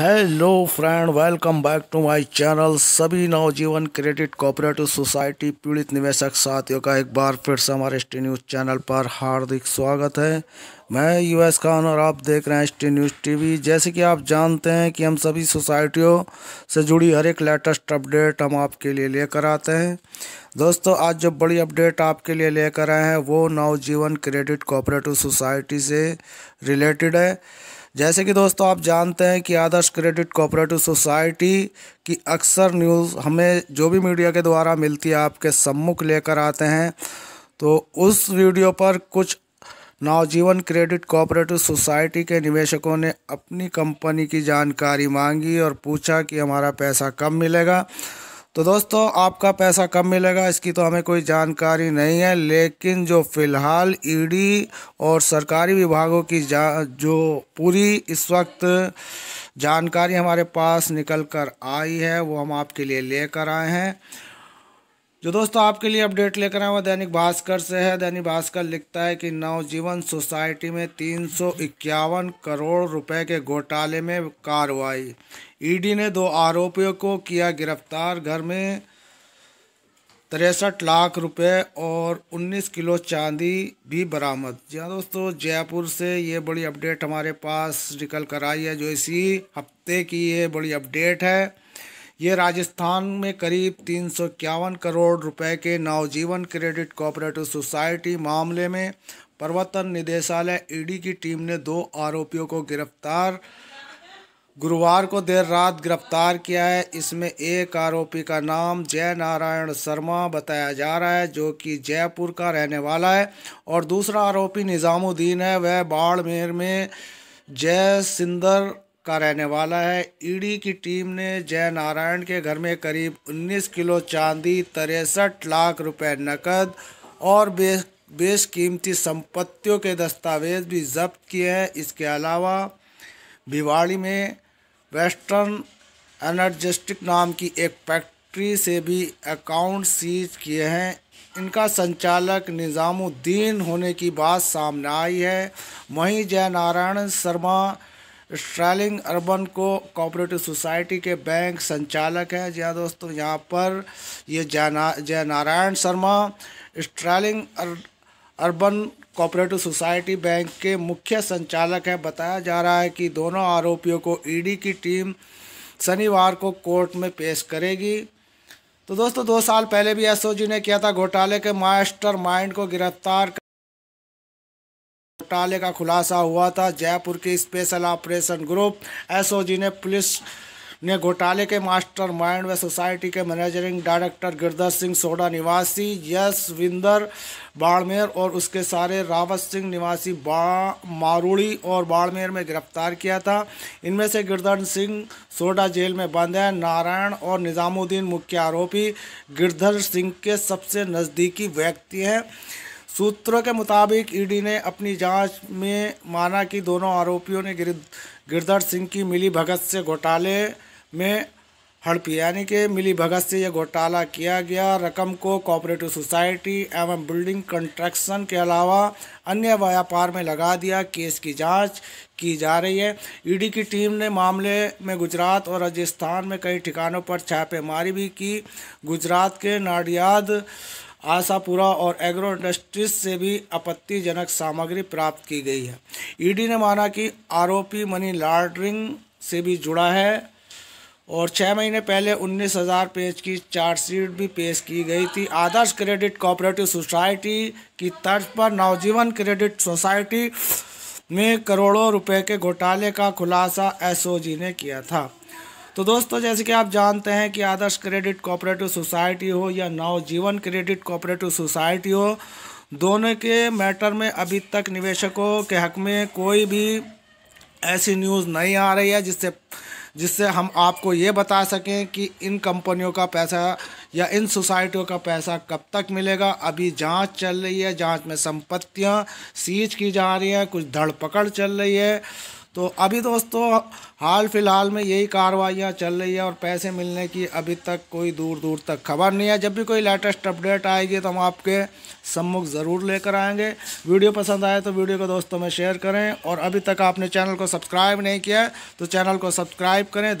hello friend welcome back to my channel सभी Navjeevan credit cooperative society पीड़ित निवेशक साथियों का एक बार फिर से हमारे एस न्यूज़ चैनल पर हार्दिक स्वागत है मैं यूएस खान और आप देख रहे हैं एस न्यूज़ टीवी जैसे कि आप जानते हैं कि हम सभी सोसाइटियों से जुड़ी हर एक लेटेस्ट अपडेट हम आपके लिए लेकर आते हैं दोस्तों आज जो बड़ी अपडेट आपके लिए लेकर आए हैं वो नवजीवन क्रेडिट कोऑपरेटिव सोसाइटी से रिलेटेड है जैसे कि दोस्तों आप जानते हैं कि आदर्श क्रेडिट कोऑपरेटिव सोसाइटी की अक्सर न्यूज़ हमें जो भी मीडिया के द्वारा मिलती है आपके सम्मुख लेकर आते हैं तो उस वीडियो पर कुछ नवजीवन क्रेडिट कोऑपरेटिव सोसाइटी के निवेशकों ने अपनी कंपनी की जानकारी मांगी और पूछा कि हमारा पैसा कब मिलेगा तो दोस्तों आपका पैसा कब मिलेगा इसकी तो हमें कोई जानकारी नहीं है लेकिन जो फ़िलहाल ईडी e और सरकारी विभागों की जा जो पूरी इस वक्त जानकारी हमारे पास निकल कर आई है वो हम आपके लिए लेकर आए हैं जो दोस्तों आपके लिए अपडेट लेकर आए वो दैनिक भास्कर से है दैनिक भास्कर लिखता है कि नवजीवन सोसाइटी में तीन करोड़ रुपए के घोटाले में कार्रवाई ईडी ने दो आरोपियों को किया गिरफ्तार घर में तिरसठ लाख रुपए और 19 किलो चांदी भी बरामद जी हाँ दोस्तों जयपुर से ये बड़ी अपडेट हमारे पास निकल कर आई है जो इसी हफ्ते की ये बड़ी अपडेट है ये राजस्थान में करीब तीन करोड़ रुपए के नवजीवन क्रेडिट कोऑपरेटिव सोसाइटी मामले में प्रवर्तन निदेशालय ईडी की टीम ने दो आरोपियों को गिरफ्तार गुरुवार को देर रात गिरफ्तार किया है इसमें एक आरोपी का नाम जय नारायण शर्मा बताया जा रहा है जो कि जयपुर का रहने वाला है और दूसरा आरोपी निज़ामुद्दीन है वह बाड़मेर में जय सिंदर का रहने वाला है ईडी की टीम ने जय नारायण के घर में करीब 19 किलो चांदी तिरसठ लाख रुपए नकद और बेश कीमती संपत्तियों के दस्तावेज भी जब्त किए हैं इसके अलावा भिवाड़ी में वेस्टर्न एनर्जेटिक नाम की एक फैक्ट्री से भी अकाउंट सीज किए हैं इनका संचालक निज़ामुद्दीन होने की बात सामने आई है वहीं जय नारायण शर्मा स्ट्रैलिंग अर्बन को कोऑपरेटिव सोसाइटी के बैंक संचालक हैं जी हाँ दोस्तों यहाँ पर ये Jai Narayan Sharma Sterling urban cooperative society bank के मुख्य संचालक हैं बताया जा रहा है कि दोनों आरोपियों को ईडी e की टीम शनिवार को कोर्ट में पेश करेगी तो दोस्तों दो साल पहले भी एसओजी ने किया था घोटाले के मास्टर माइंड को गिरफ्तार घोटाले का खुलासा हुआ था जयपुर के स्पेशल ऑपरेशन ग्रुप एसओजी ने पुलिस ने घोटाले के मास्टर माइंड व सोसाइटी के मैनेजरिंग डायरेक्टर गिरधर सिंह सोडा निवासी यशविंदर बाड़मेर और उसके सारे रावत सिंह निवासी मारूड़ी और बाड़मेर में गिरफ्तार किया था इनमें से गिरधर सिंह सोडा जेल में बंद है नारायण और निज़ामुद्दीन मुख्य आरोपी गिरधर सिंह के सबसे नज़दीकी व्यक्ति हैं सूत्रों के मुताबिक ईडी ने अपनी जांच में माना कि दोनों आरोपियों ने गिर गिरधर सिंह की मिली भगत से घोटाले में हड़पी यानी कि मिली भगत से यह घोटाला किया गया रकम को कोऑपरेटिव सोसाइटी एवं बिल्डिंग कंस्ट्रक्शन के अलावा अन्य व्यापार में लगा दिया केस की जांच की जा रही है ईडी की टीम ने मामले में गुजरात और राजस्थान में कई ठिकानों पर छापेमारी भी की गुजरात के नाडियाद आशापुरा और एग्रो इंडस्ट्रीज से भी आपत्तिजनक सामग्री प्राप्त की गई है ईडी e ने माना कि आरोपी मनी लॉन्ड्रिंग से भी जुड़ा है और छः महीने पहले उन्नीस हज़ार पेज की चार्जशीट भी पेश की गई थी आदर्श क्रेडिट कोऑपरेटिव सोसाइटी की तर्ज पर नवजीवन क्रेडिट सोसाइटी में करोड़ों रुपए के घोटाले का खुलासा एसओजी ने किया था तो दोस्तों जैसे कि आप जानते हैं कि आदर्श क्रेडिट कोऑपरेटिव सोसाइटी हो या नव जीवन क्रेडिट कोऑपरेटिव सोसाइटी हो दोनों के मैटर में अभी तक निवेशकों के हक में कोई भी ऐसी न्यूज़ नहीं आ रही है जिससे जिससे हम आपको ये बता सकें कि इन कंपनियों का पैसा या इन सोसाइटियों का पैसा कब तक मिलेगा अभी जांच चल रही है जांच में संपत्तियां सीज की जा रही हैं कुछ धड़पकड़ चल रही है तो अभी दोस्तों हाल फिलहाल में यही कार्रवाइयाँ चल रही है और पैसे मिलने की अभी तक कोई दूर दूर तक खबर नहीं है जब भी कोई लेटेस्ट अपडेट आएगी तो हम आपके सम्मुख ज़रूर लेकर आएंगे वीडियो पसंद आए तो वीडियो को दोस्तों में शेयर करें और अभी तक आपने चैनल को सब्सक्राइब नहीं किया है तो चैनल को सब्सक्राइब करें